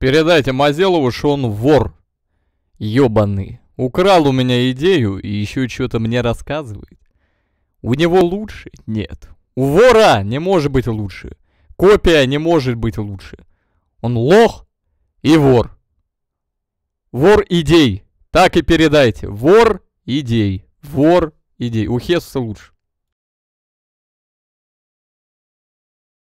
Передайте Мазелову, что он вор. Ёбаный. Украл у меня идею и еще что-то мне рассказывает. У него лучше? Нет. У вора не может быть лучше. Копия не может быть лучше. Он лох и вор. Вор идей. Так и передайте. Вор идей. Вор идей. У Хесуса лучше.